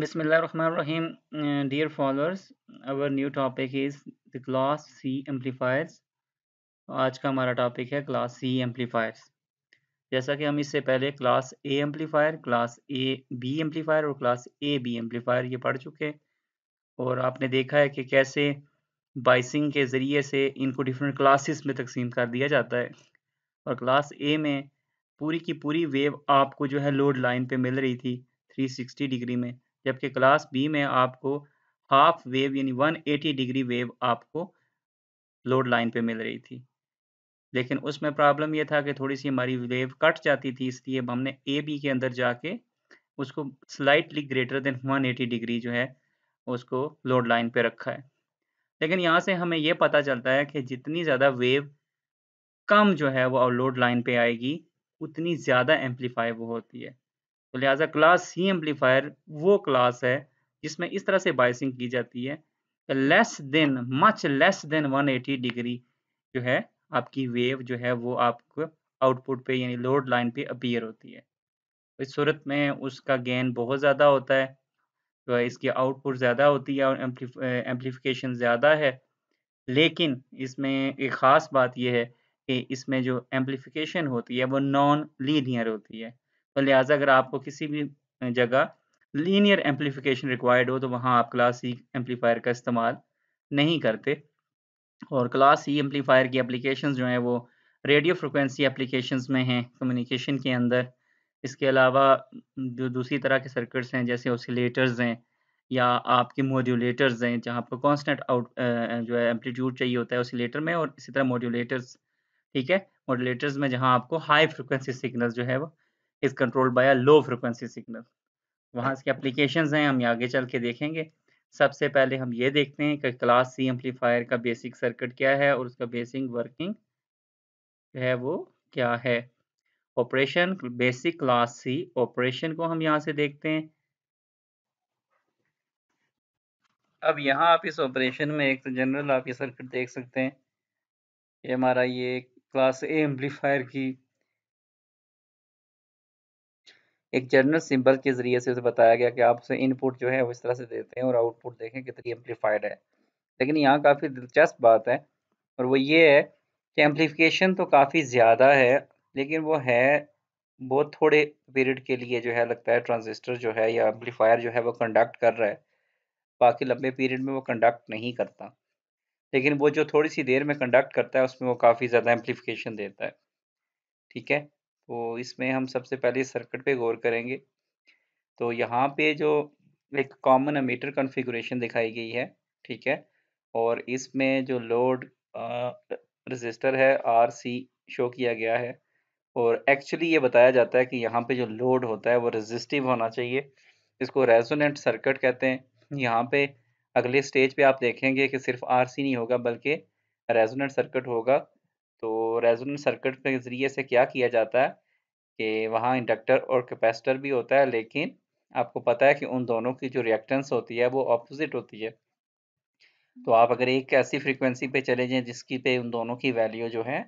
Bismillahirrahmanirrahim. Dear followers our new topic is the class C amplifiers आज का हमारा topic है क्लास सी एम्पलीफायर्स जैसा कि हम इससे पहले class A amplifier class A B amplifier और क्लास ए बी एम्पलीफायर ये पढ़ चुके हैं और आपने देखा है कि कैसे बाइसिंग के ज़रिए से इनको डिफरेंट क्लासेस में तकसीम कर दिया जाता है और क्लास ए में पूरी की पूरी वेव आपको जो है लोड लाइन पे मिल रही थी 360 डिग्री में जबकि क्लास बी में आपको हाफ वेव यानी 180 डिग्री वेव आपको लोड लाइन पे मिल रही थी लेकिन उसमें प्रॉब्लम यह था कि थोड़ी सी हमारी वेव कट जाती थी इसलिए हमने ए बी के अंदर जाके उसको स्लाइटली ग्रेटर देन 180 डिग्री जो है उसको लोड लाइन पे रखा है लेकिन यहाँ से हमें यह पता चलता है कि जितनी ज़्यादा वेव कम जो है वो लोड लाइन पे आएगी उतनी ज़्यादा एम्पलीफाई वो होती है तो लिहाजा क्लास सी एम्पलीफायर वो क्लास है जिसमें इस तरह से बाइसिंग की जाती है less than much less than 180 degree जो है आपकी वेव जो है वो आपको आउटपुट पे यानी लोड लाइन पे अपीयर होती है तो इस सूरत में उसका गेन बहुत ज़्यादा होता है तो इसकी आउटपुट ज़्यादा होती है और एम्पलीफिकेशन ज़्यादा है लेकिन इसमें एक ख़ास बात यह है कि इसमें जो एम्पलीफिकेशन होती है वो नॉन लीनियर होती है तो लिहाजा अगर आपको किसी भी जगह लीनियर एम्पलीफिकेशन रिक्वायर्ड हो तो वहाँ आप क्लास सी एम्पलीफायर का इस्तेमाल नहीं करते और क्लास सी एम्पलीफायर की एप्लीकेशन जो हैं वो रेडियो फ्रिक्वेंसी एप्लीकेशन में हैं कम्युनिकेशन के अंदर इसके अलावा जो दूसरी तरह के सर्किट्स हैं जैसे ओसिलेटर्स हैं या आपके मोड्यूलेटर्स हैं जहाँ आपको कॉन्स्टेंट आउट जो है एम्पलीट्यूड चाहिए होता है ओसिलेटर में और इसी तरह मोड्यूलेटर्स ठीक है मोड्यूलेटर्स में जहाँ आपको हाई फ्रिक्वेंसी सिग्नल जो है वो is controlled by a low frequency signal वहाँ इसके एप्लीकेशन अच्छा। हैं हम आगे चल के देखेंगे सबसे पहले हम ये देखते हैं कि क्लास सी एम्पलीफायर का बेसिक सर्किट क्या है और उसका बेसिक वर्किंग है वो क्या है operation basic class C operation को हम यहाँ से देखते हैं अब यहाँ आप इस ऑपरेशन में एक तो जनरल आप ये सर्किट देख सकते हैं ये हमारा ये क्लास ए एम्पलीफायर की एक जर्नल सिंबल के जरिए से उसे बताया गया कि आप उसे इनपुट जो है वो इस तरह से देते हैं और आउटपुट देखें कितनी एम्पलीफाइड है लेकिन यहाँ काफ़ी दिलचस्प बात है और वो ये है कि एम्पलीफिकेशन तो काफ़ी ज़्यादा है लेकिन वो है बहुत थोड़े पीरियड के लिए जो है लगता है ट्रांजिस्टर जो है या एम्पलीफायर जो है वो कंडक्ट कर रहा है बाकी लंबे पीरियड में वो कंडक्ट नहीं करता लेकिन वो जो थोड़ी सी देर में कंडक्ट करता है उसमें वो काफ़ी ज़्यादा एम्पलीफिकेशन देता है ठीक है तो इसमें हम सबसे पहले सर्किट पे गौर करेंगे तो यहाँ पे जो एक कॉमन अमीटर कॉन्फ़िगरेशन दिखाई गई है ठीक है और इसमें जो लोड रजिस्टर है आर सी शो किया गया है और एक्चुअली ये बताया जाता है कि यहाँ पे जो लोड होता है वो रजिस्टिव होना चाहिए इसको रेजोनेंट सर्किट कहते हैं यहाँ पे अगले स्टेज पे आप देखेंगे कि सिर्फ आर सी नहीं होगा बल्कि रेजोनेंट सर्किट होगा तो रेजोनेंट सर्किट के ज़रिए से क्या किया जाता है कि वहाँ इंडक्टर और कैपेसिटर भी होता है लेकिन आपको पता है कि उन दोनों की जो रिएक्टेंस होती है वो ऑपोजिट होती है तो आप अगर एक ऐसी फ्रीक्वेंसी पे चले जाएं जिसकी पे उन दोनों की वैल्यू जो है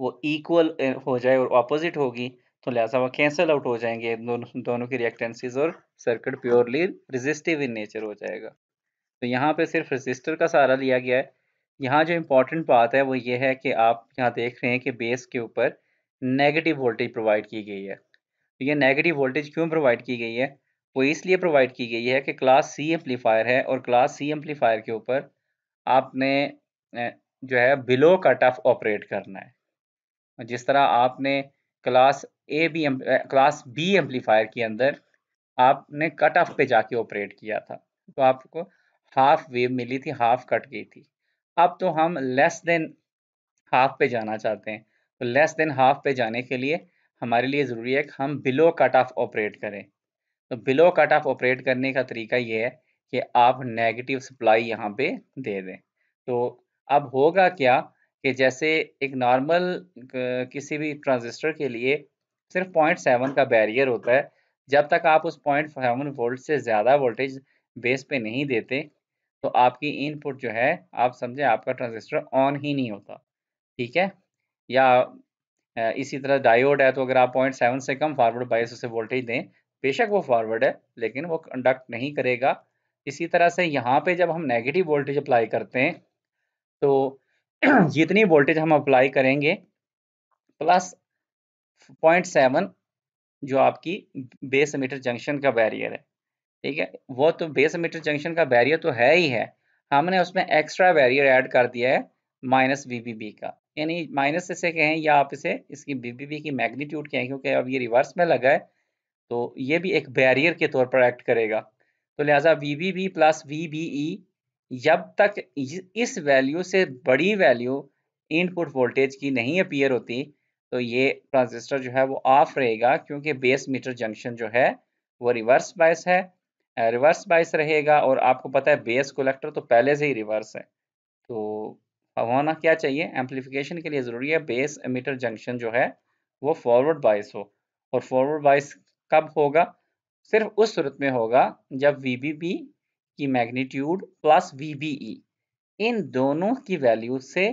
वो इक्वल हो जाए और ऑपोजिट होगी तो लिहाजा वह कैंसल आउट हो जाएंगे दोनों दोनों की रिएक्टेंसीज और circuit purely resistive in nature हो जाएगा तो यहाँ पे सिर्फ रेजिस्टर का सहारा लिया गया है यहाँ जो इम्पोर्टेंट बात है वो ये है कि आप यहाँ देख रहे हैं कि बेस के ऊपर नेगेटिव वोल्टेज प्रोवाइड की गई है तो ये नेगेटिव वोल्टेज क्यों प्रोवाइड की गई है वो इसलिए प्रोवाइड की गई है कि क्लास सी एम्पलीफायर है और क्लास सी एम्पलीफायर के ऊपर आपने जो है बिलो कट ऑफ ऑपरेट करना है जिस तरह आपने class A B class B amplifier के अंदर आपने कट ऑफ पे जाके ऑपरेट किया था तो आपको हाफ वेव मिली थी हाफ कट गई थी अब तो हम लेस देन हाफ पे जाना चाहते हैं तो लेस देन हाफ पे जाने के लिए हमारे लिए ज़रूरी है कि हम बिलो कट ऑफ ऑपरेट करें तो बिलो कट ऑफ ऑपरेट करने का तरीका ये है कि आप नेगेटिव सप्लाई यहाँ पे दे दें तो अब होगा क्या कि जैसे एक नॉर्मल किसी भी ट्रांजिस्टर के लिए सिर्फ पॉइंट सेवन का बैरियर होता है जब तक आप उस पॉइंट सेवन वोल्ट से ज़्यादा वोल्टेज बेस पे नहीं देते तो आपकी इनपुट जो है आप समझे आपका ट्रांजिस्टर ऑन ही नहीं होता ठीक है या इसी तरह डायोड है तो अगर आप पॉइंट सेवन से कम फॉरवर्ड बायस उसे वोल्टेज दें बेशक वो फॉरवर्ड है लेकिन वो कंडक्ट नहीं करेगा इसी तरह से यहाँ पे जब हम नेगेटिव वोल्टेज अप्लाई करते हैं तो जितनी वोल्टेज हम अप्लाई करेंगे प्लस पॉइंट सेवन जो आपकी बेस मीटर जंक्शन का बैरियर है ठीक है वो तो बेस मीटर जंक्शन का बैरियर तो है ही है हमने उसमें एक्स्ट्रा बैरियर ऐड कर दिया है माइनस वी का यानी माइनस इसे कहें या आप इसे इसकी वी की मैग्नीट्यूड कहें क्योंकि अब ये रिवर्स में लगा है तो ये भी एक बैरियर के तौर पर एक्ट करेगा तो लिहाजा V B B plus V B E जब तक इस वैल्यू से बड़ी वैल्यू इनपुट वोल्टेज की नहीं अपियर होती तो ये ट्रांजिस्टर जो है वो ऑफ रहेगा क्योंकि बेस मीटर जंक्शन जो है वो रिवर्स बायस है रिवर्स बाइस रहेगा और आपको पता है बेस कलेक्टर तो पहले से ही रिवर्स है तो होना क्या चाहिए एम्पलीफिकेशन के लिए ज़रूरी है बेस एमिटर जंक्शन जो है वो फॉरवर्ड बाइस हो और फॉरवर्ड बाइस कब होगा सिर्फ उस सूरत में होगा जब वी बी बी की magnitude plus V B E इन दोनों की वैल्यू से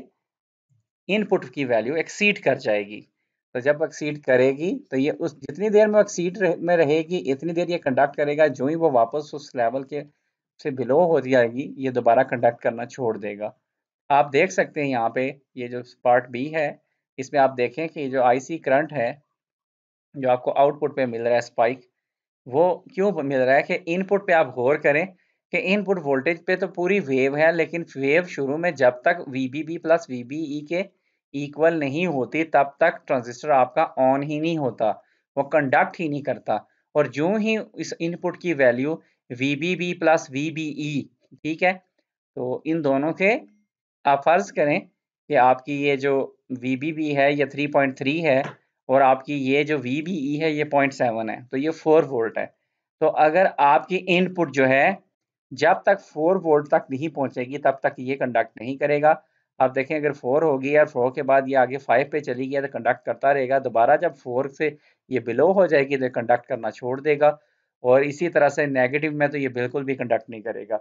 इनपुट की वैल्यू एक्सीड कर जाएगी तो जब एक्सीड करेगी तो ये उस जितनी देर में एक्सीड रह, में रहेगी इतनी देर ये कंडक्ट करेगा जो ही वो वापस उस लेवल के से बिलो हो जाएगी ये दोबारा कंडक्ट करना छोड़ देगा आप देख सकते हैं यहाँ पे ये जो पार्ट बी है इसमें आप देखें कि जो आईसी करंट है जो आपको आउटपुट पे मिल रहा है स्पाइक वो क्यों मिल रहा है कि इनपुट पे आप गौर करें कि इनपुट वोल्टेज पे तो पूरी वेव है लेकिन वेव शुरू में जब तक V B B plus V B E के इक्वल नहीं होती तब तक ट्रांजिस्टर आपका ऑन ही नहीं होता वो कंडक्ट ही नहीं करता और जो ही इस इनपुट की value V B B plus V B E ठीक है तो इन दोनों के आप फर्ज करें कि आपकी ये जो वी बी बी है ये थ्री पॉइंट थ्री है और आपकी ये जो वी बी ई है ये पॉइंट सेवन है तो ये फोर वोल्ट है तो अगर आपकी इनपुट जो है जब तक फोर वोल्ट तक नहीं पहुंचेगी तब तक ये कंडक्ट नहीं करेगा आप देखें अगर फोर होगी और फोर के बाद ये आगे फाइव पे चली गया तो कंडक्ट करता रहेगा दोबारा जब फोर से ये बिलो हो जाएगी तो कंडक्ट करना छोड़ देगा और इसी तरह से नेगेटिव में तो ये बिल्कुल भी कंडक्ट नहीं करेगा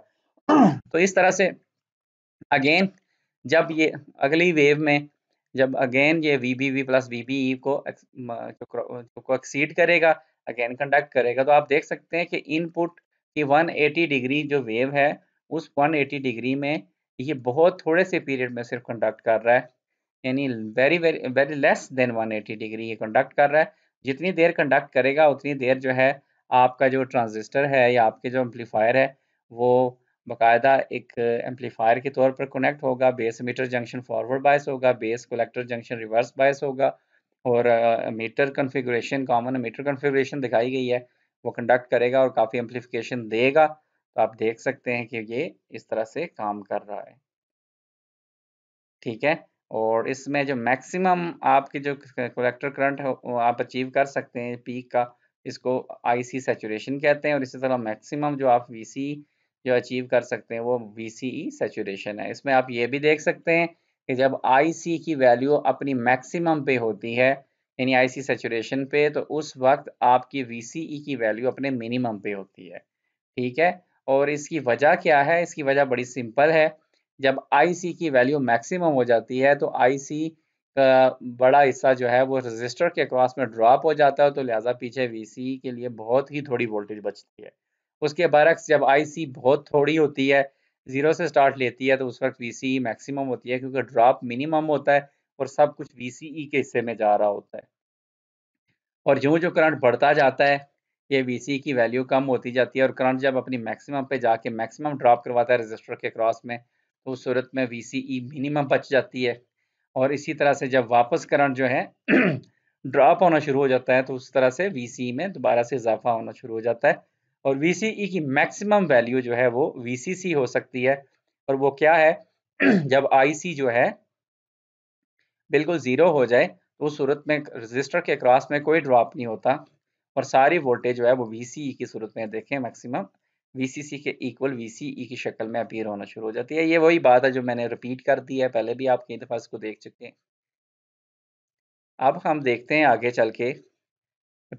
तो इस तरह से अगेन जब ये अगली वेव में जब अगेन ये V B V plus V B E को को एक्सीड करेगा अगेन कंडक्ट करेगा तो आप देख सकते हैं कि इनपुट की 180 डिग्री जो वेव है उस 180 डिग्री में ये बहुत थोड़े से पीरियड में सिर्फ कंडक्ट कर रहा है यानी very very very less than 180 degree ये कंडक्ट कर रहा है जितनी देर कंडक्ट करेगा उतनी देर जो है आपका जो ट्रांजिस्टर है या आपके जो एम्पलीफायर है वो बाकायदा एक एम्पलीफायर के तौर पर कनेक्ट होगा base emitter junction forward bias होगा base collector junction reverse bias होगा और emitter configuration common emitter configuration दिखाई गई है वो कंडक्ट करेगा और काफ़ी एम्पलीफिकेशन देगा तो आप देख सकते हैं कि ये इस तरह से काम कर रहा है ठीक है और इसमें जो मैक्सिमम आपके जो कलेक्टर करंट है आप अचीव कर सकते हैं पीक का इसको आईसी सेचुरेशन कहते हैं और इसी तरह मैक्सिमम जो आप वीसी जो अचीव कर सकते हैं वो वीसीई सेचुरेशन e है इसमें आप ये भी देख सकते हैं कि जब आईसी की वैल्यू अपनी मैक्सिमम पे होती है यानी आईसी सेचुरेशन पे तो उस वक्त आपकी वीसीई e की वैल्यू अपने मिनिमम पे होती है ठीक है और इसकी वजह क्या है इसकी वजह बड़ी सिंपल है जब आई की वैल्यू मैक्सिमम हो जाती है तो आई का बड़ा हिस्सा जो है वो रजिस्टर के क्रॉस में ड्रॉप हो जाता है तो लिहाजा पीछे वी के लिए बहुत ही थोड़ी वोल्टेज बचती है उसके बरक्स जब आई बहुत थोड़ी होती है ज़ीरो से स्टार्ट लेती है तो उस वक्त वी मैक्सिमम होती है क्योंकि ड्रॉप मिनिमम होता है और सब कुछ वी e के हिस्से में जा रहा होता है और जो जो करंट बढ़ता जाता है ये वी की वैल्यू कम होती जाती है और करंट जब अपनी मैक्सिमम पे जाके मैक्सिमम ड्रॉप करवाता है रजिस्टर के क्रॉस में तो उस सूरत में वी मिनिमम बच जाती है और इसी तरह से जब वापस करंट जो है ड्रॉप होना शुरू हो जाता है तो उस तरह से वी e में दोबारा से इजाफा होना शुरू हो जाता है और वी e की मैक्सिमम वैल्यू जो है वो वी हो सकती है और वो क्या है जब आई जो है बिल्कुल ज़ीरो हो जाए तो उस सूरत में रजिस्टर के क्रॉस में कोई ड्रॉप नहीं होता और सारी वोल्टेज जो है वो वी सी e की सूरत में देखें मैक्सिमम वी के इक्वल वी e की शक्ल में अपीयर होना शुरू हो जाती है ये वही बात है जो मैंने रिपीट कर दी है पहले भी आप कई दफ़ा इसको देख चुके हैं अब हम देखते हैं आगे चल के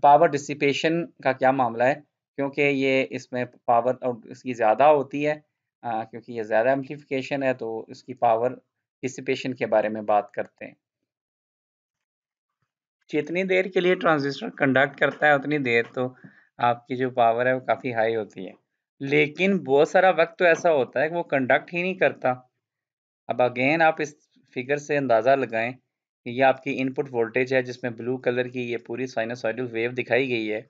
पावर डिसिपेशन का क्या मामला है क्योंकि ये इसमें पावर और इसकी ज़्यादा होती है आ, क्योंकि ये ज़्यादा एम्पलीफिकेशन है तो इसकी पावर डिसिपेशन के बारे में बात करते हैं जितनी देर के लिए ट्रांजिस्टर कंडक्ट करता है उतनी देर तो आपकी जो पावर है वो काफ़ी हाई होती है लेकिन बहुत सारा वक्त तो ऐसा होता है कि वो कंडक्ट ही नहीं करता अब अगेन आप इस फिगर से अंदाज़ा लगाएं कि ये आपकी इनपुट वोल्टेज है जिसमें ब्लू कलर की ये पूरी साइनोसाइडल वेव दिखाई गई है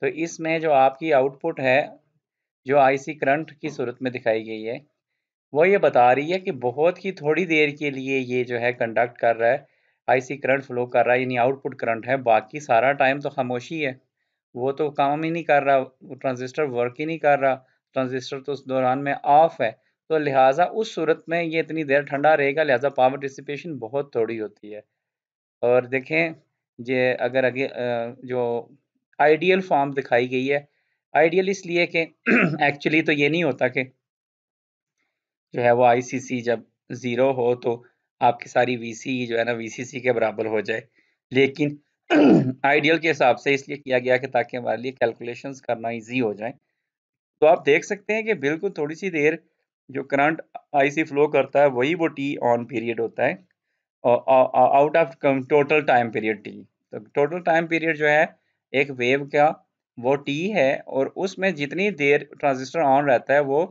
तो इसमें जो आपकी आउटपुट है जो आईसी करंट की सूरत में दिखाई गई है वो ये बता रही है कि बहुत ही थोड़ी देर के लिए ये जो है कंडक्ट कर रहा है आईसी करंट फ्लो कर रहा है यानी आउटपुट करंट है बाकी सारा टाइम तो खामोशी है वो तो काम ही नहीं कर रहा वो ट्रांजिस्टर वर्क ही नहीं कर रहा ट्रांजिस्टर तो उस दौरान में ऑफ है तो लिहाजा उस सूरत में ये इतनी देर ठंडा रहेगा लिहाजा पावर डिसिपेशन बहुत थोड़ी होती है और देखें ये अगर आगे जो आइडियल फॉर्म दिखाई गई है आइडियल इसलिए कि एक्चुअली तो ये नहीं होता कि जो है वो आईसीसी जब ज़ीरो हो तो आपकी सारी वीसी जो है ना वीसीसी के बराबर हो जाए लेकिन आइडियल के हिसाब से इसलिए किया गया कि ताकि हमारे लिए कैलकुलेशन करना ईजी हो जाए तो आप देख सकते हैं कि बिल्कुल थोड़ी सी देर जो करंट आईसी फ्लो करता है वही वो टी ऑन पीरियड होता है और out of total time period T तो टोटल टाइम पीरियड जो है एक वेव का वो टी है और उसमें जितनी देर ट्रांजिस्टर ऑन रहता है वो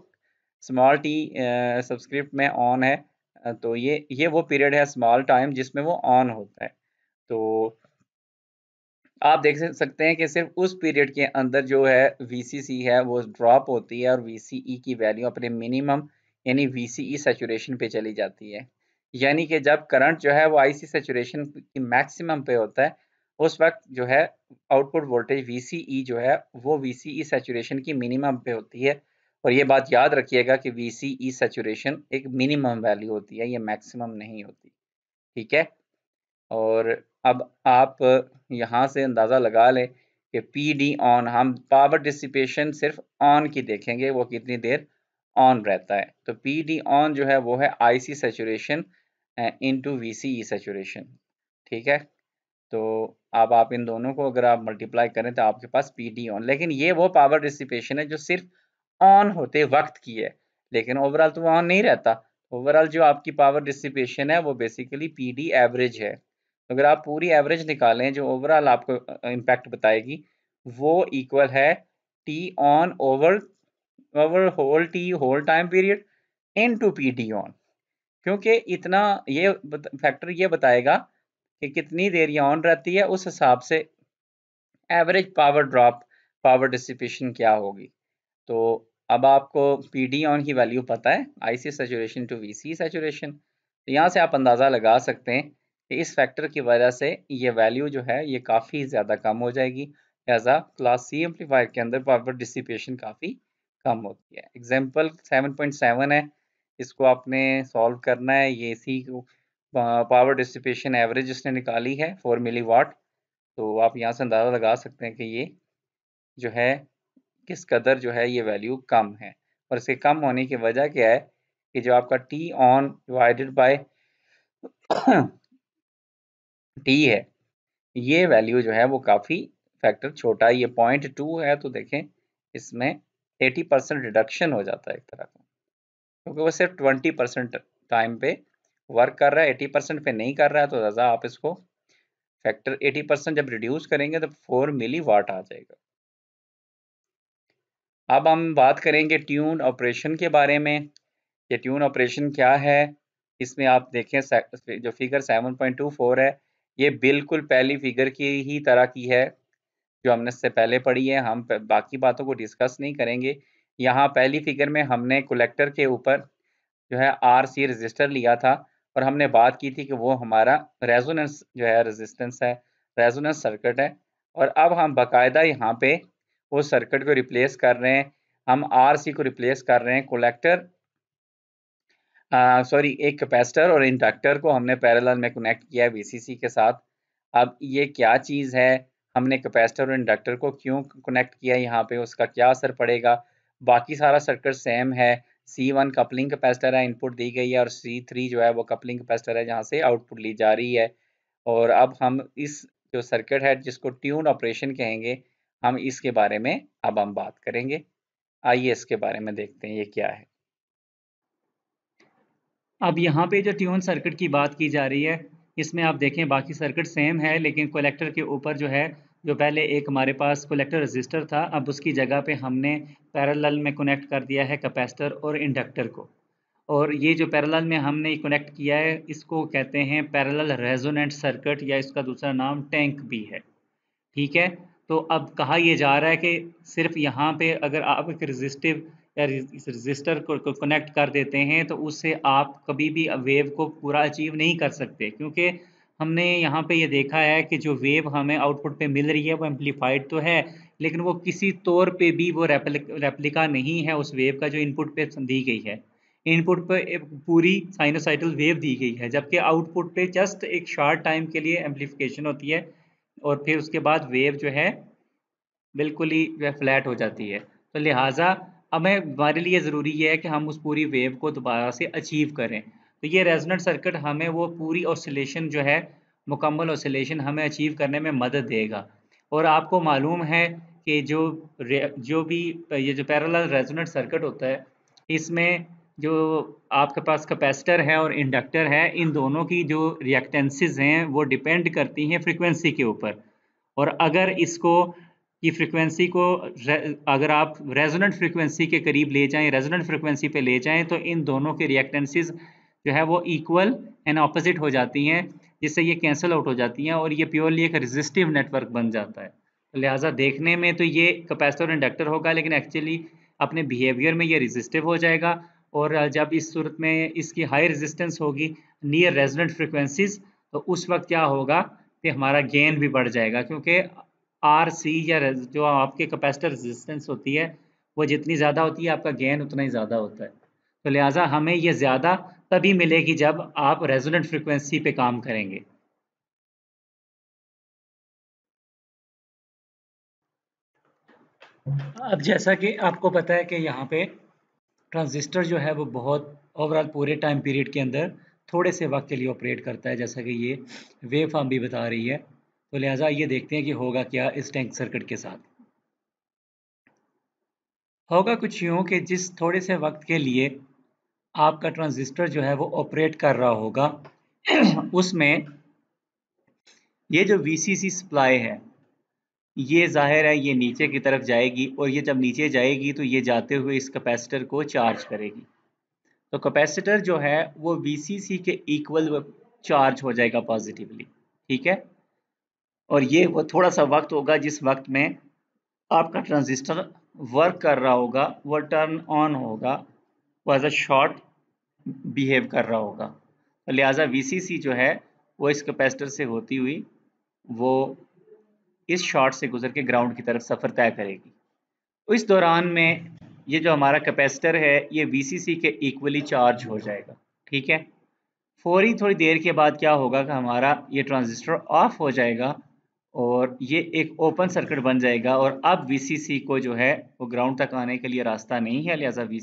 स्मॉल टी सब्सक्रिप्ट में ऑन है तो ये ये वो पीरियड है स्मॉल टाइम जिसमें वो ऑन होता है तो आप देख सकते हैं कि सिर्फ उस पीरियड के अंदर जो है वी है वो ड्रॉप होती है और वी e की वैल्यू अपने मिनिमम यानी वी e सैचुरेशन पे चली जाती है यानी कि जब करंट जो है वो आई सी सेचुरेशन की मैक्सिमम पे होता है उस वक्त जो है आउटपुट वोल्टेज वी e जो है वो वी सेचुरेशन की मिनिमम पे होती है और ये बात याद रखिएगा कि वी सी ई सेचुरेशन एक मिनिमम वैल्यू होती है ये मैक्सिमम नहीं होती ठीक है और अब आप यहाँ से अंदाज़ा लगा लें कि पी डी ऑन हम पावर डिसिपेशन सिर्फ ऑन की देखेंगे वो कितनी देर ऑन रहता है तो पी डी ऑन जो है वो है I C saturation into V we सी ई सेचुरेशन ठीक है तो अब आप इन दोनों को अगर आप मल्टीप्लाई करें तो आपके पास पी डी ऑन लेकिन ये वो पावर डिसिपेशन है जो सिर्फ ऑन होते वक्त की है लेकिन ओवरऑल तो ऑन नहीं रहता ओवरऑल जो आपकी पावर डिसिपेशन है वो बेसिकली पी एवरेज है अगर आप पूरी एवरेज निकालें जो ओवरऑल आपको इम्पैक्ट बताएगी वो इक्वल है T on over over whole T whole time period into P D D ऑन क्योंकि इतना ये फैक्टर ये बताएगा कि कितनी देर ये ऑन रहती है उस हिसाब से average power drop power dissipation क्या होगी तो अब आपको पी डी ऑन की वैल्यू पता है I C saturation to we C saturation तो यहाँ से आप अंदाज़ा लगा सकते हैं कि इस फैक्टर की वजह से ये वैल्यू जो है ये काफ़ी ज़्यादा कम हो जाएगी लिहाजा क्लास सी एम्पलीफायर के अंदर पावर डिसिपेशन काफ़ी कम होती है एग्जाम्पल सेवन पॉइंट सेवन है इसको आपने सॉल्व करना है ये सी पावर डिसिपेशन एवरेज इसने निकाली है फोर मिली वाट तो आप यहाँ से अंदाज़ा लगा सकते हैं कि ये जो है किस कदर जो है ये वैल्यू कम है और इसके कम होने की वजह क्या है कि जो आपका T on divided by T है ये वैल्यू जो है वो काफ़ी फैक्टर छोटा है ये पॉइंट टू है तो देखें इसमें एटी परसेंट रिडक्शन हो जाता है एक तरह का क्योंकि वो सिर्फ ट्वेंटी परसेंट टाइम पे वर्क कर रहा है एटी परसेंट पे नहीं कर रहा है तो दादा आप इसको फैक्टर एटी परसेंट जब रिड्यूस करेंगे तो फोर मिली वाट आ जाएगा अब हम बात करेंगे ट्यून ऑपरेशन के बारे में कि ट्यून ऑपरेशन क्या है इसमें आप देखें जो फिगर 7.24 है ये बिल्कुल पहली फिगर की ही तरह की है जो हमने इससे पहले पढ़ी है हम बाकी बातों को डिस्कस नहीं करेंगे यहाँ पहली फिगर में हमने कलेक्टर के ऊपर जो है आर सी रजिस्टर लिया था और हमने बात की थी कि वो हमारा रेजोनेंस जो है रेजिस्टेंस है रेजोनेंस सर्किट है और अब हम बाकायदा यहाँ पे उस सर्किट को रिप्लेस कर रहे हैं हम आरसी को रिप्लेस कर रहे हैं कोलेक्टर सॉरी एक कैपेसिटर और इंडक्टर को हमने पैरेलल में कनेक्ट किया है वीसीसी के साथ अब ये क्या चीज़ है हमने कैपेसिटर और इंडक्टर को क्यों कनेक्ट किया यहाँ पे उसका क्या असर पड़ेगा बाकी सारा सर्किट सेम है सी वन कपलिंग कैपेसिटर है इनपुट दी गई है और सी थ्री जो है वो कपलिंग कैपेसिटर है जहाँ से आउटपुट ली जा रही है और अब हम इस जो सर्किट है जिसको ट्यून ऑपरेशन कहेंगे हम इसके बारे में अब हम बात करेंगे आइए इसके बारे में देखते हैं ये क्या है अब यहाँ पे जो ट्यून सर्किट की बात की जा रही है इसमें आप देखें बाकी सर्किट सेम है लेकिन कोलेक्टर के ऊपर जो है जो पहले एक हमारे पास कोलेक्टर रजिस्टर था अब उसकी जगह पे हमने पैरेलल में कनेक्ट कर दिया है कैपेसिटर और इंडक्टर को और ये जो पैरेलल में हमने कनेक्ट किया है इसको कहते हैं पैरेलल रेजोनेंट सर्किट या इसका दूसरा नाम टैंक भी है ठीक है तो अब कहा यह जा रहा है कि सिर्फ यहाँ पे अगर आप एक रजिस्टिव या रजिस्टर को कनेक्ट कर देते हैं तो उससे आप कभी भी वेव को पूरा अचीव नहीं कर सकते क्योंकि हमने यहाँ पे ये यह देखा है कि जो वेव हमें आउटपुट पे मिल रही है वो एम्पलीफाइड तो है लेकिन वो किसी तौर पे भी वो रेप्लिका नहीं है उस वेव का जो इनपुट पे दी गई है इनपुट पे पूरी साइनोसाइटल वेव दी गई है जबकि आउटपुट पे जस्ट एक शॉर्ट टाइम के लिए एम्पलीफिकेशन होती है और फिर उसके बाद वेव जो है बिल्कुल ही जो है फ्लैट हो जाती है तो लिहाजा हमें हमारे लिए ज़रूरी ये है कि हम उस पूरी वेव को दोबारा से अचीव करें तो ये रेजनेंट सर्किट हमें वो पूरी ऑसिलेशन जो है मुकम्मल ऑसिलेशन हमें अचीव करने में मदद देगा और आपको मालूम है कि जो जो भी ये जो पैरल रेजोनेंट सर्किट होता है इसमें जो आपके पास कैपेसिटर है और इंडक्टर है इन दोनों की जो रिएक्टेंसेस हैं वो डिपेंड करती हैं फ्रीक्वेंसी के ऊपर और अगर इसको की फ्रीक्वेंसी को अगर आप रेजोनेंट फ्रीक्वेंसी के करीब ले जाएं रेजोनेंट फ्रीक्वेंसी पे ले जाएं तो इन दोनों के रिएक्टेंसेस जो है वो इक्वल एंड ऑपोजिट हो जाती हैं जिससे ये कैंसिल आउट हो जाती हैं और ये प्योरली एक रजिस्टिव नेटवर्क बन जाता है तो लिहाजा देखने में तो ये कैपेसिटर इंडक्टर होगा लेकिन एक्चुअली अपने बिहेवियर में ये रेजिस्टिव हो जाएगा और जब इस सूरत में इसकी हाई रेजिस्टेंस होगी नियर रेजोनेंट फ्रिक्वेंसीज तो उस वक्त क्या होगा कि हमारा गेन भी बढ़ जाएगा क्योंकि आर सी या जो आपके कैपेसिटर रेजिस्टेंस होती है वो जितनी ज़्यादा होती है आपका गेन उतना ही ज़्यादा होता है तो लिहाजा हमें ये ज़्यादा तभी मिलेगी जब आप रेजोनेंट फ्रिक्वेंसी पे काम करेंगे अब जैसा कि आपको पता है कि यहाँ पे ट्रांजिस्टर जो है वो बहुत ओवरऑल पूरे टाइम पीरियड के अंदर थोड़े से वक्त के लिए ऑपरेट करता है जैसा कि ये वेव फॉर्म भी बता रही है तो लिहाजा ये देखते हैं कि होगा क्या इस टैंक सर्किट के साथ होगा कुछ यूँ कि जिस थोड़े से वक्त के लिए आपका ट्रांजिस्टर जो है वो ऑपरेट कर रहा होगा उसमें ये जो वी सप्लाई है ये ज़ाहिर है ये नीचे की तरफ जाएगी और ये जब नीचे जाएगी तो ये जाते हुए इस कैपेसिटर को चार्ज करेगी तो कैपेसिटर जो है वो वी के इक्वल चार्ज हो जाएगा पॉजिटिवली ठीक है और ये वो थोड़ा सा वक्त होगा जिस वक्त में आपका ट्रांजिस्टर वर्क कर रहा होगा वो टर्न ऑन होगा वो एज अ शॉर्ट बिहेव कर रहा होगा तो लिहाजा वी जो है वो इस कैपेसिटर से होती हुई वो इस शॉट से गुजर के ग्राउंड की तरफ सफ़र तय करेगी इस दौरान में ये जो हमारा कैपेसिटर है ये वी के इक्वली चार्ज हो जाएगा ठीक है फौरी थोड़ी देर के बाद क्या होगा कि हमारा ये ट्रांजिस्टर ऑफ हो जाएगा और ये एक ओपन सर्किट बन जाएगा और अब वी को जो है वो ग्राउंड तक आने के लिए रास्ता नहीं है लिहाजा वी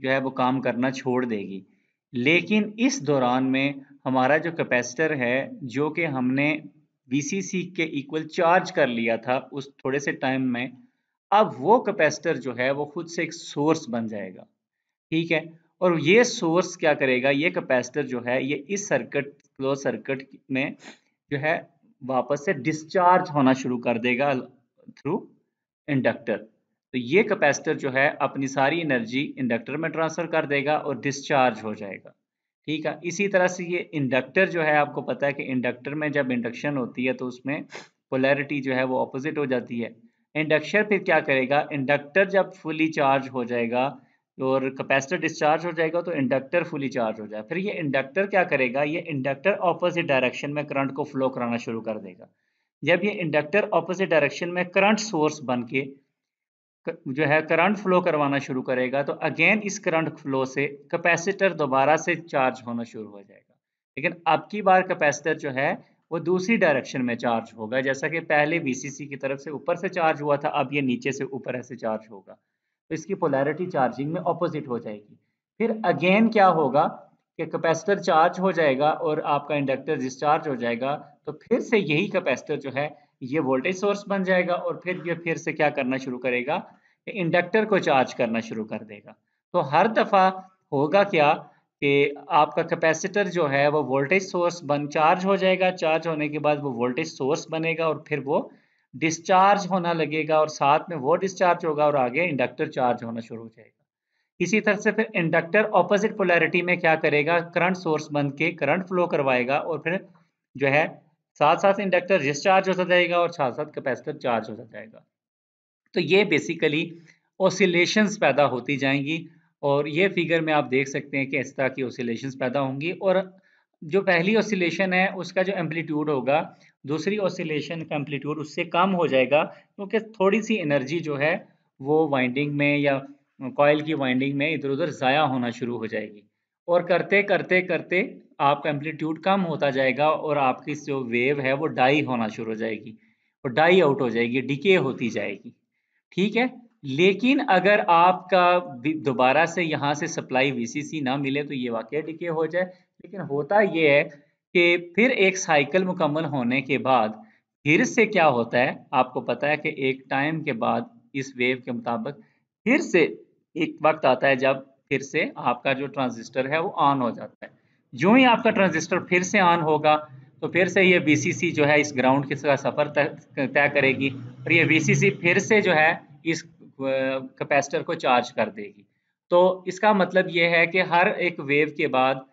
जो है वो काम करना छोड़ देगी लेकिन इस दौरान में हमारा जो कैपेसिटर है जो कि हमने वीसीसी के इक्वल चार्ज कर लिया था उस थोड़े से टाइम में अब वो कैपेसिटर जो है वो खुद से एक सोर्स बन जाएगा ठीक है और ये सोर्स क्या करेगा ये कैपेसिटर जो है ये इस सर्किट क्लोज सर्किट में जो है वापस से डिस्चार्ज होना शुरू कर देगा थ्रू इंडक्टर तो ये कैपेसिटर जो है अपनी सारी एनर्जी इंडक्टर में ट्रांसफर कर देगा और डिस्चार्ज हो जाएगा ठीक है इसी तरह से ये इंडक्टर जो है आपको पता है कि इंडक्टर में जब इंडक्शन होती है तो उसमें पोलैरिटी जो है वो अपोजिट हो जाती है इंडक्शन फिर क्या करेगा इंडक्टर जब फुली चार्ज हो जाएगा और कैपेसिटर डिस्चार्ज हो जाएगा तो इंडक्टर फुली चार्ज हो जाएगा फिर ये इंडक्टर क्या करेगा ये इंडक्टर ऑपोजिट डायरेक्शन में करंट को फ्लो कराना शुरू कर देगा जब ये इंडक्टर ऑपोजिट डायरेक्शन में करंट सोर्स बन के जो है करंट फ्लो करवाना शुरू करेगा तो अगेन इस करंट फ्लो से कैपेसिटर दोबारा से चार्ज होना शुरू हो जाएगा लेकिन अब की बार कैपेसिटर जो है वो दूसरी डायरेक्शन में चार्ज होगा जैसा कि पहले वीसीसी की तरफ से ऊपर से चार्ज हुआ था अब ये नीचे से ऊपर ऐसे चार्ज होगा तो इसकी पोलैरिटी चार्जिंग में ऑपोजिट हो जाएगी फिर अगेन क्या होगा कि कैपेसिटर चार्ज हो जाएगा और आपका इंडक्टर डिस्चार्ज हो जाएगा तो फिर से यही कैपेसिटर जो है ये वोल्टेज सोर्स बन जाएगा और फिर ये फिर से क्या करना शुरू करेगा इंडक्टर को चार्ज करना शुरू कर देगा तो हर दफ़ा होगा क्या कि आपका कैपेसिटर जो है वो वोल्टेज सोर्स बन चार्ज हो जाएगा चार्ज होने के बाद वो वोल्टेज सोर्स बनेगा और फिर वो डिस्चार्ज होना लगेगा और साथ में वो डिस्चार्ज होगा और आगे इंडक्टर चार्ज होना शुरू हो जाएगा इसी तरह से फिर इंडक्टर ऑपोजिट पोलैरिटी में क्या करेगा करंट सोर्स बन के करंट फ्लो करवाएगा और फिर जो है साथ साथ इंडक्टर डिस्चार्ज होता जाएगा और साथ साथ कैपेसिटर चार्ज होता जाएगा तो ये बेसिकली ओसिलेशंस पैदा होती जाएंगी और ये फिगर में आप देख सकते हैं कि इस तरह की ओसिलेशंस पैदा होंगी और जो पहली ओसिलेशन है उसका जो एम्पलीट्यूड होगा दूसरी ओसिलेशन का एम्पलीट्यूड उससे कम हो जाएगा क्योंकि थोड़ी सी एनर्जी जो है वो वाइंडिंग में या कॉयल की वाइंडिंग में इधर उधर ज़ाया होना शुरू हो जाएगी और करते करते करते आपका एम्पलीट्यूड कम होता जाएगा और आपकी जो वेव है वो डाई होना शुरू हो जाएगी और डाई आउट हो जाएगी डिके होती जाएगी ठीक है लेकिन अगर आपका दोबारा से यहाँ से सप्लाई वीसीसी ना मिले तो ये वाकई डिके हो जाए लेकिन होता ये है कि फिर एक साइकिल मुकम्मल होने के बाद फिर से क्या होता है आपको पता है कि एक टाइम के बाद इस वेव के मुताबिक फिर से एक वक्त आता है जब फिर से आपका जो ट्रांजिस्टर है वो ऑन हो जाता है जो ही आपका ट्रांजिस्टर फिर से ऑन होगा तो फिर से ये बीसीसी जो है इस ग्राउंड के साथ सफ़र तय करेगी और ये बीसीसी फिर से जो है इस कैपेसिटर को चार्ज कर देगी तो इसका मतलब ये है कि हर एक वेव के बाद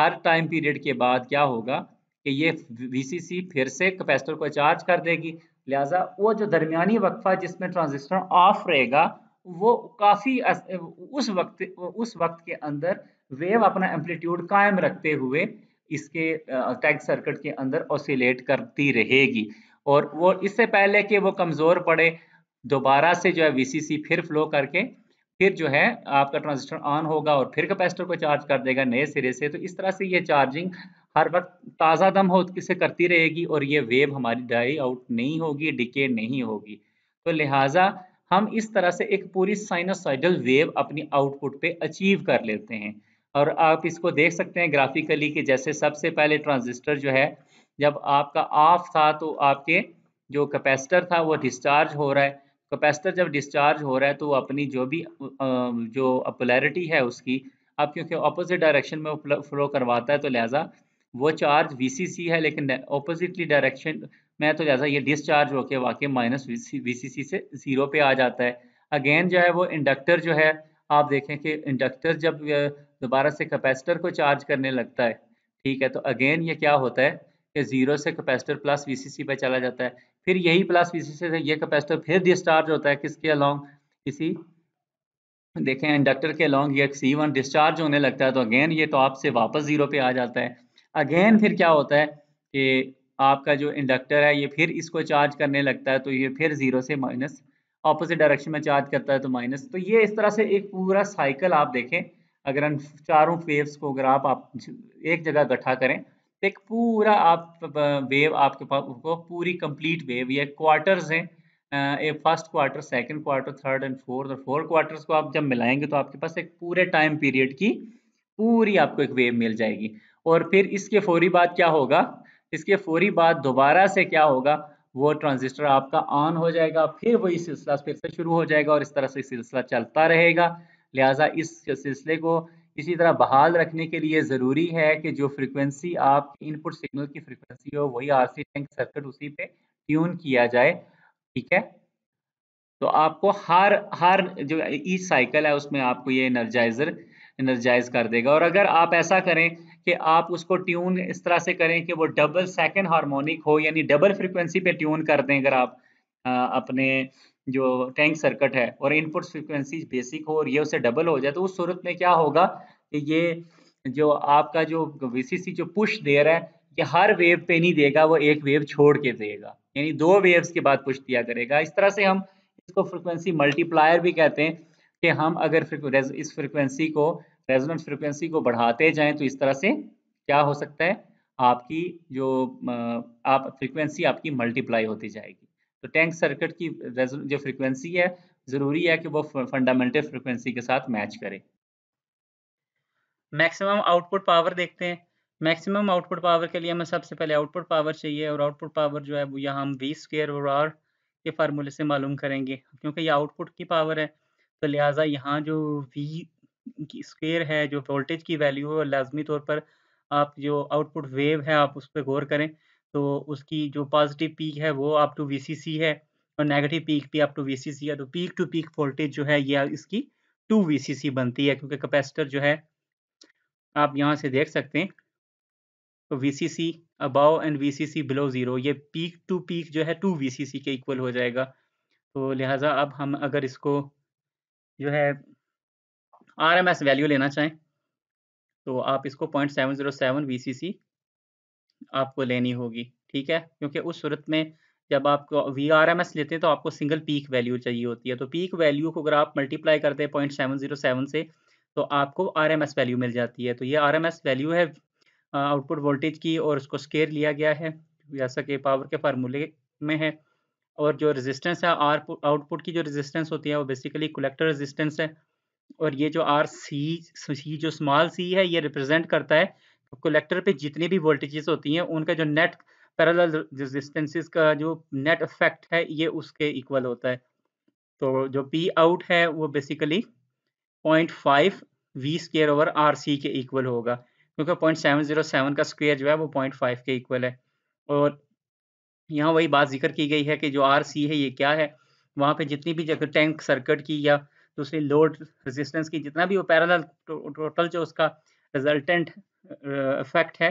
हर टाइम पीरियड के बाद क्या होगा कि ये वीसीसी फिर से कैपेसिटर को चार्ज कर देगी लिहाजा वो जो दरमियानी वक्फा जिसमें ट्रांजिस्टर ऑफ रहेगा वो काफ़ी उस वक्त उस वक्त के अंदर वेव अपना एम्पलीट्यूड कायम रखते हुए इसके टैग सर्किट के अंदर ऑसिलेट करती रहेगी और वो इससे पहले कि वो कमज़ोर पड़े दोबारा से जो है वीसीसी फिर फ्लो करके फिर जो है आपका ट्रांजिस्टर ऑन होगा और फिर कैपेसिटर को चार्ज कर देगा नए सिरे से तो इस तरह से ये चार्जिंग हर वक्त ताज़ा दम हो इसे करती रहेगी और ये वेव हमारी डाई आउट नहीं होगी डिके नहीं होगी तो लिहाजा हम इस तरह से एक पूरी साइनोसाइडल वेव अपनी आउटपुट पे अचीव कर लेते हैं और आप इसको देख सकते हैं ग्राफिकली कि जैसे सबसे पहले ट्रांजिस्टर जो है जब आपका ऑफ था तो आपके जो कैपेसिटर था वो डिस्चार्ज हो रहा है कैपेसिटर जब डिस्चार्ज हो रहा है तो अपनी जो भी जो पोलैरिटी है उसकी अब क्योंकि ऑपोजिट डायरेक्शन में फ्लो करवाता है तो लिहाजा वो चार्ज वी है लेकिन ऑपोजिटली डायरेक्शन में तो लिहाजा ये डिस्चार्ज होकर वाकई माइनस वी से ज़ीरो पे आ जाता है अगेन जो है वो इंडक्टर जो है आप देखें कि इंडक्टर जब दोबारा से कैपेसिटर को चार्ज करने लगता है ठीक है तो अगेन ये क्या होता है कि जीरो से कैपेसिटर प्लस वीसीसी पे चला जाता है फिर यही प्लस वीसीसी से ये कैपेसिटर फिर डिस्चार्ज होता है किसके अलॉन्ग किसी देखें इंडक्टर के अलॉन्ग ये सी वन डिस्चार्ज होने लगता है तो अगेन ये टॉप से वापस जीरो पे आ जाता है अगेन फिर क्या होता है कि आपका जो इंडक्टर है ये फिर इसको चार्ज करने लगता है तो ये फिर जीरो से माइनस ऑपोजिट डायरेक्शन में चार्ज करता है तो माइनस तो ये इस तरह से एक पूरा साइकिल आप देखें अगर हम चारों वेव्स को अगर आप, एक जगह इकट्ठा करें तो एक पूरा आप वेव आपके पास पूरी कंप्लीट वेव ये क्वार्टर्स हैं a first quarter second quarter third and fourth और फोर क्वार्टर्स को आप जब मिलाएंगे तो आपके पास एक पूरे टाइम पीरियड की पूरी आपको एक वेव मिल जाएगी और फिर इसके फौरी बाद क्या होगा इसके फौरी बाद दोबारा से क्या होगा वो ट्रांजिस्टर आपका ऑन हो जाएगा फिर वही सिलसिला फिर से शुरू हो जाएगा और इस तरह से सिलसिला चलता रहेगा लिहाजा इस सिलसिले को इसी तरह बहाल रखने के लिए ज़रूरी है कि जो फ्रिक्वेंसी आप इनपुट सिग्नल की फ्रिक्वेंसी हो वही आर सी टैंक सर्किट उसी पे ट्यून किया जाए ठीक है तो आपको हर हर जो ई साइकिल है उसमें आपको ये एनर्जाइजर एनर्जाइज कर देगा और अगर आप ऐसा करें कि आप उसको ट्यून इस तरह से करें कि वो डबल सेकेंड हार्मोनिक हो यानी डबल फ्रिक्वेंसी पे ट्यून कर दें अगर आप आ, अपने जो टैंक सर्किट है और इनपुट फ्रिक्वेंसी बेसिक हो और ये उसे डबल हो जाए तो उस सूरत में क्या होगा कि ये जो आपका जो वी जो पुश दे रहा है ये हर वेव पे नहीं देगा वो एक वेव छोड़ के देगा यानी दो वेव्स के बाद पुश दिया करेगा इस तरह से हम इसको फ्रिक्वेंसी मल्टीप्लायर भी कहते हैं कि हम अगर इस फ्रिक्वेंसी को रेजोनेंस फ्रिक्वेंसी को बढ़ाते जाएं तो इस तरह से क्या हो सकता है आपकी जो आप फ्रिक्वेंसी आपकी मल्टीप्लाई होती जाएगी तो टैंक सर्किट की जो फ्रीक्वेंसी है ज़रूरी है कि वो फंडामेंटल फ्रीक्वेंसी के साथ मैच करे मैक्सिमम आउटपुट पावर देखते हैं मैक्सिमम आउटपुट पावर के लिए हमें सबसे पहले आउटपुट पावर चाहिए और आउटपुट पावर जो है वो यहाँ हम वी स्क्र और आर के फार्मूले से मालूम करेंगे क्योंकि ये आउटपुट की पावर है तो लिहाजा यहाँ जो वी स्क्र है जो वोल्टेज की वैल्यू है वो लाजमी तौर पर आप जो आउटपुट वेव है आप उस पर गौर करें तो उसकी जो पॉजिटिव पीक है वो अप टू वी है और नेगेटिव पीक भी अप टू वी सी है तो पीक टू पीक वोल्टेज जो है ये इसकी टू वी बनती है क्योंकि कैपेसिटर जो है आप यहाँ से देख सकते हैं तो V C C above and V C C below zero ये पीक टू पीक जो है टू वी सी सी के इक्वल हो जाएगा तो लिहाजा अब हम अगर इसको जो है आर एम एस वैल्यू लेना चाहें तो आप इसको point seven zero seven V C C आपको लेनी होगी ठीक है क्योंकि उस सूरत में जब आपको वी आर एम एस लेते हैं तो आपको सिंगल पीक वैल्यू चाहिए होती है तो पीक वैल्यू को अगर आप मल्टीप्लाई करते हैं पॉइंट सेवन जीरो सेवन से तो आपको आर एम एस वैल्यू मिल जाती है तो ये आर एम एस वैल्यू है आउटपुट वोल्टेज की और उसको स्केयर लिया गया है जैसा कि पावर के फार्मूले में है और जो रेजिस्टेंस है आर आउटपुट की जो रेजिस्टेंस होती है वो बेसिकली कलेक्टर रेजिस्टेंस है और ये जो आर सी सी जो स्मॉल सी है ये रिप्रेजेंट करता है कलेक्टर पे जितनी भी वोल्टेजेस होती हैं उनका जो नेट पैरल रेजिस्टेंसेस का जो नेट इफेक्ट है ये उसके इक्वल होता है तो जो पी आउट है वो basically point five V square over R C के इक्वल होगा क्योंकि पॉइंट सेवन जीरो सेवन का स्क्वेयर जो है वो पॉइंट फाइव के इक्वल है और यहाँ वही बात जिक्र की गई है कि जो आर सी है ये क्या है वहाँ पे जितनी भी जगह टैंक सर्किट की या दूसरी लोड रेजिस्टेंस की जितना भी वो पैरल टोटल जो उसका रिजल्टेंट इफेक्ट है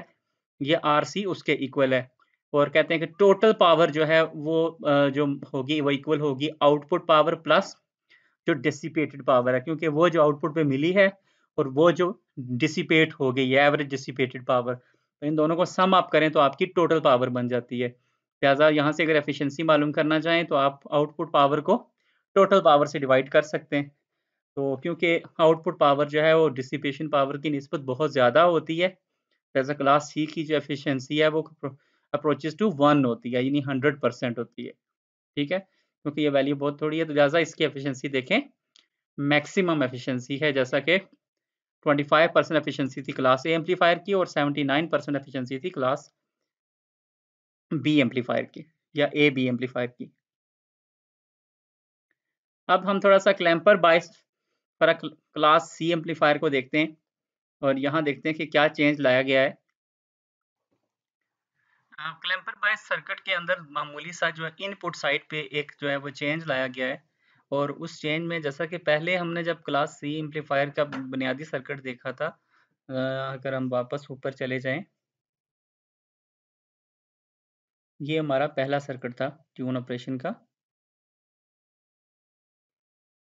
ये आर सी उसके इक्वल है और कहते हैं कि टोटल पावर जो है वो जो होगी वो इक्वल होगी आउटपुट पावर प्लस जो डिसिपेटेड पावर है क्योंकि वो जो आउटपुट पे मिली है और वो जो डिसिपेट हो गई है एवरेज डिसिपेटेड पावर तो इन दोनों को सम आप करें तो आपकी टोटल पावर बन जाती है लिहाजा यहाँ से अगर एफिशिएंसी मालूम करना चाहें तो आप आउटपुट पावर को टोटल पावर से डिवाइड कर सकते हैं तो क्योंकि आउटपुट पावर जो है वो डिसिपेशन पावर की नस्बत बहुत ज़्यादा होती है जैसा क्लास सी की जो एफिशिएंसी है वो अप्रोचेज टू वन होती है यानी हंड्रेड परसेंट होती है ठीक है क्योंकि ये वैल्यू बहुत थोड़ी है तो लिहाजा इसकी एफिशिएंसी देखें मैक्सिमम एफिशिएंसी है जैसा कि 25 परसेंट एफिशिएंसी थी क्लास ए एम्पलीफायर की और 79 परसेंट एफिशिएंसी थी क्लास बी एम्पलीफायर की या ए बी एम्पलीफायर की अब हम थोड़ा सा क्लैम्पर बाइस पर क्लास सी एम्पलीफायर को देखते हैं और यहाँ देखते हैं कि क्या चेंज लाया गया है क्लैम्पर बाय सर्किट के अंदर मामूली सा जो है इनपुट साइड पे एक जो है वो चेंज लाया गया है और उस चेंज में जैसा कि पहले हमने जब क्लास सी एम्पलीफायर का बुनियादी सर्किट देखा था अगर हम वापस ऊपर चले जाएं ये हमारा पहला सर्किट था ट्यून ऑपरेशन का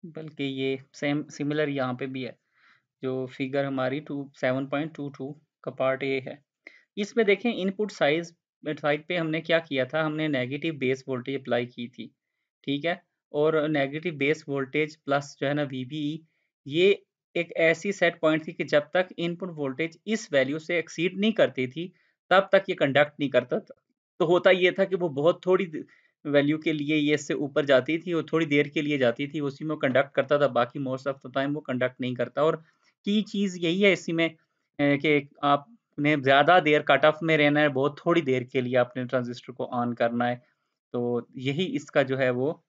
बल्कि ये सेम सिमिलर यहाँ पे भी है जो फिगर हमारी two seven point two two का पार्ट ए है इसमें देखें इनपुट साइज साइड पे हमने क्या किया था हमने नेगेटिव बेस वोल्टेज अप्लाई की थी ठीक है और नेगेटिव बेस वोल्टेज प्लस जो है ना वी e, ये एक ऐसी सेट पॉइंट थी कि जब तक इनपुट वोल्टेज इस वैल्यू से एक्सीड नहीं करती थी तब तक ये कंडक्ट नहीं करता था तो होता ये था कि वो बहुत थोड़ी वैल्यू के लिए ये इससे ऊपर जाती थी और थोड़ी देर के लिए जाती थी उसी में कंडक्ट करता था बाकी मोस्ट ऑफ द टाइम वो कंडक्ट नहीं करता और की चीज़ यही है इसी में कि आपने ज़्यादा देर कट ऑफ में रहना है बहुत थोड़ी देर के लिए आपने ट्रांजिस्टर को ऑन करना है तो यही इसका जो है वो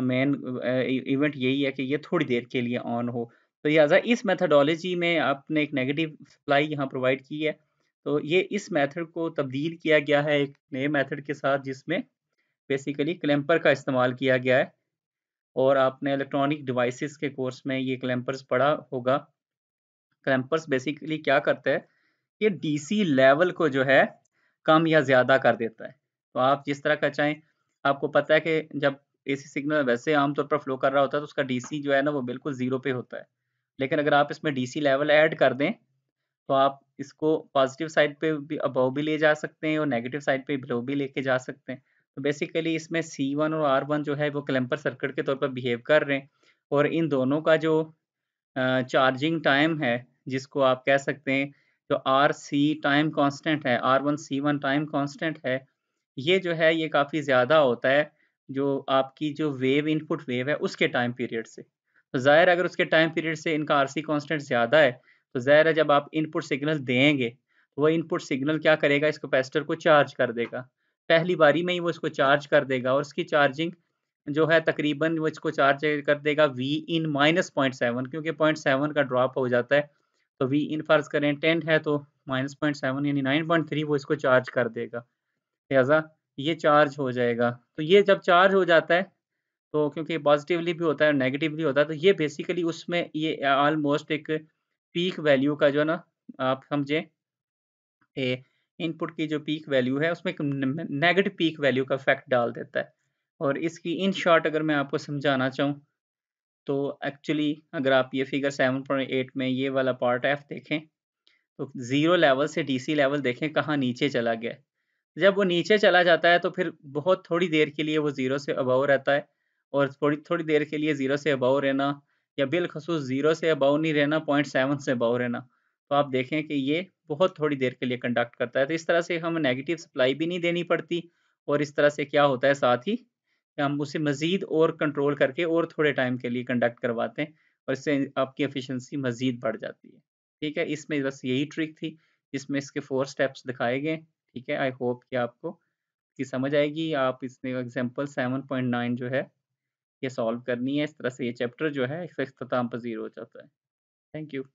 मेन इवेंट e-, यही है कि ये थोड़ी देर के लिए ऑन हो तो लिहाजा इस मेथडोलॉजी में आपने एक नेगेटिव सप्लाई यहाँ प्रोवाइड की है तो ये इस मेथड को तब्दील किया गया है एक नए मेथड के साथ जिसमें बेसिकली क्लैम्पर का इस्तेमाल किया गया है और आपने इलेक्ट्रॉनिक डिवाइसेस के कोर्स में ये क्लैम्पर्स पढ़ा होगा क्लैम्पर्स बेसिकली क्या करते हैं ये डीसी लेवल को जो है कम या ज़्यादा कर देता है तो आप जिस तरह का चाहें आपको पता है कि जब एसी सिग्नल वैसे आमतौर पर फ्लो कर रहा होता है तो उसका डीसी जो है ना वो बिल्कुल ज़ीरो पे होता है लेकिन अगर आप इसमें डीसी लेवल ऐड कर दें तो आप इसको पॉजिटिव साइड पे भी अबव भी ले जा सकते हैं और नेगेटिव साइड पे बिलो भी लेके जा सकते हैं तो बेसिकली इसमें सी वन और आर वन जो है वो क्लैम्पर सर्किट के तौर पर बिहेव कर रहे हैं और इन दोनों का जो चार्जिंग टाइम है जिसको आप कह सकते हैं जो आर सी टाइम कांस्टेंट है R one C one time constant है ये जो है ये काफ़ी ज़्यादा होता है जो आपकी जो वेव इनपुट वेव है उसके टाइम पीरियड से तो ज़ाहिर अगर उसके टाइम पीरियड से इनका आर सी कॉन्स्टेंट ज़्यादा है तो ज़ाहिर है जब आप इनपुट सिग्नल देंगे तो वह इनपुट सिग्नल क्या करेगा इस कैपेसिटर को चार्ज कर देगा पहली बारी में ही वो इसको चार्ज कर देगा और इसकी चार्जिंग जो है तकरीबन वो इसको चार्ज कर देगा V in minus point seven क्योंकि पॉइंट सेवन का ड्रॉप हो जाता है तो वी इन फर्ज करें टेन है तो माइनस पॉइंट सेवन यानी नाइन पॉइंट थ्री वो इसको चार्ज कर देगा लिहाजा ये चार्ज हो जाएगा तो ये जब चार्ज हो जाता है तो क्योंकि पॉजिटिवली भी होता है नेगेटिवली होता है तो ये बेसिकली उसमें ये ऑलमोस्ट एक पीक वैल्यू का जो है ना आप समझें इनपुट की जो पीक वैल्यू है उसमें एक नेगेटिव पीक वैल्यू का इफेक्ट डाल देता है और इसकी इन शॉर्ट अगर मैं आपको समझाना चाहूँ तो एक्चुअली अगर आप ये फिगर 7.8 में ये वाला पार्ट एफ देखें तो ज़ीरो लेवल से डीसी लेवल देखें कहाँ नीचे चला गया जब वो नीचे चला जाता है तो फिर बहुत थोड़ी देर के लिए वो ज़ीरो से अबाव रहता है और थोड़ी थोड़ी देर के लिए ज़ीरो से अबाव रहना या बिलखसूस ज़ीरो से अबाव नहीं रहना पॉइंट सेवन से अबाव रहना तो आप देखें कि ये बहुत थोड़ी देर के लिए कंडक्ट करता है तो इस तरह से हमें नेगेटिव सप्लाई भी नहीं देनी पड़ती और इस तरह से क्या होता है साथ ही हम उसे मज़ीद और कंट्रोल करके और थोड़े टाइम के लिए कंडक्ट करवाते हैं और इससे आपकी एफिशिएंसी मज़ीद बढ़ जाती है ठीक है इसमें बस यही ट्रिक थी जिसमें इसके फोर स्टेप्स दिखाए गए ठीक है आई होप कि आपको कि समझ आएगी आप इसने एग्जाम्पल सेवन पॉइंट नाइन जो है ये सॉल्व करनी है इस तरह से ये चैप्टर जो है इसका अख्ताम पजीर हो जाता है थैंक यू